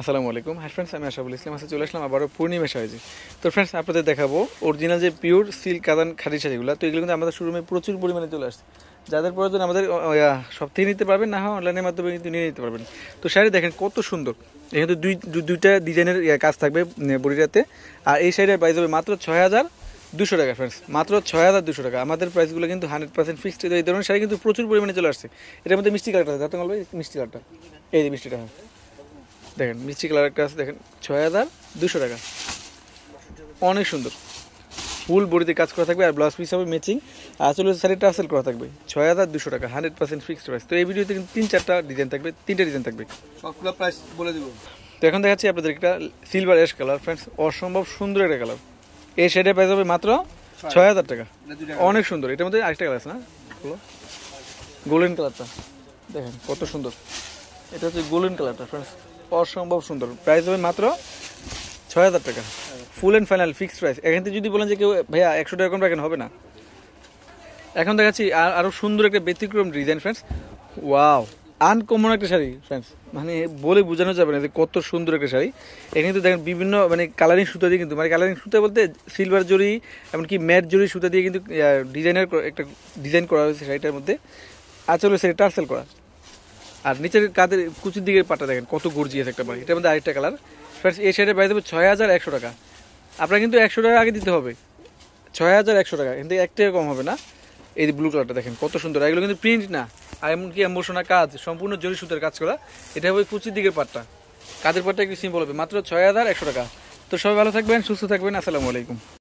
আসসালামু আলাইকুম হ্যাঁ ফ্রেন্ডস আমি আশাফুল ইসলাম আসে চলে আসলাম আবারও পূর্ণিমা সাহায্যে তো ফ্রেন্ডস আপনাদের দেখাবো অরিজিনাল যে পিওর সিল্ক কাদান খাদি শাড়িগুলো তো এগুলো কিন্তু আমাদের শোরুমে প্রচুর পরিমাণে চলে আসছে যাদের প্রয়োজন আমাদের সব থেকে নিতে পারবেন না হয় অনলাইনের মাধ্যমে কিন্তু নিয়ে নিতে পারবেন তো শাড়ি দেখেন কত সুন্দর এখানে তো দুই দুইটা ডিজাইনের কাজ থাকবে বড়িটাতে আর এই শাড়ির প্রাইস হবে মাত্র ছয় হাজার দুশো টাকা ফ্রেন্ডস মাত্র ছয় হাজার দুশো টাকা আমাদের প্রাইসগুলো কিন্তু হান্ড্রেড পার্সেন্ট ফিক্সড এই ধরনের শাড়ি কিন্তু প্রচুর পরিমাণে চলে আসছে এটার মধ্যে মিষ্টি কালারটা আছে যাতে মিষ্টি কালারটা এই যে মিষ্টিটা হয় হ্যাঁ। দেখেন মিষ্টি কালার একটা আছে দেখেন ছয় হাজার দুশো টাকা অনেক সুন্দর ফুল বডিতে কাজ করা থাকবে আর ব্লাউজ পিস হবে ম্যাচিং আসলে শাড়িটা শাড়ি করা থাকবে ছয় হাজার দুশো টাকা হান্ড্রেড পার্সেন্ট ফিক্সড প্রাইস তো এই ভিডিওতে কিন্তু তিন চারটা ডিজাইন থাকবে তিনটা ডিজাইন থাকবে সবগুলো প্রাইস বলে দেবো তো এখন দেখাচ্ছি আপনাদের একটা সিলভার এস কালার ফ্রেন্ডস অসম্ভব সুন্দর একটা কালার এই শেডের প্রাইস হবে মাত্র ছয় হাজার টাকা অনেক সুন্দর এটার মধ্যে আরেকটা কালার আছে না গোল্ডেন কালারটা দেখেন কত সুন্দর এটা হচ্ছে গোল্ডেন কালারটা ফ্রেন্ডস অসম্ভব সুন্দর প্রাইস হবে মাত্র ছয় হাজার টাকা full and final fixed price এখান থেকে যদি বলেন যে কেউ ভাইয়া একশো টাকা কম রাখেন হবে না এখন দেখাচ্ছি আর আরও সুন্দর একটা ব্যতিক্রম ডিজাইন ফ্রেন্ডস ওয়াও আনকমন একটা শাড়ি ফ্রেন্ডস মানে বলে বোঝানো যাবে না যে কত সুন্দর একটা শাড়ি এখানে কিন্তু দেখেন বিভিন্ন মানে কালারিং সুতা দিয়ে কিন্তু মানে কালারিং সুতা বলতে সিলভার জরি এমনকি ম্যাট জরি সুতা দিয়ে কিন্তু ডিজাইনের একটা ডিজাইন করা হয়েছে শাড়িটার মধ্যে আচল আচ্ছা, সেটা টার্সেল করা আর নিচের কাদের কুচির দিকের পাটা দেখেন কত আছে একটা বাড়ি এটার মধ্যে আরেকটা কালার ফ্রেন্ডস এই শাড়িটা প্রাইস দেবে ছয় হাজার একশো টাকা আপনার কিন্তু একশো টাকা আগে দিতে হবে ছয় হাজার একশো টাকা কিন্তু একটাই কম হবে না এই ব্লু কালারটা দেখেন কত সুন্দর এগুলো কিন্তু প্রিন্ট না আর এমনকি এম্বোসোনা কাজ সম্পূর্ণ জরি সুতার কাজ করা এটা হবে কুচির দিকের পাটটা কাদের পাটটা একটু সিম্পল হবে মাত্র ছয় হাজার একশো টাকা তো সবাই ভালো থাকবেন সুস্থ থাকবেন আসসালামু আলাইকুম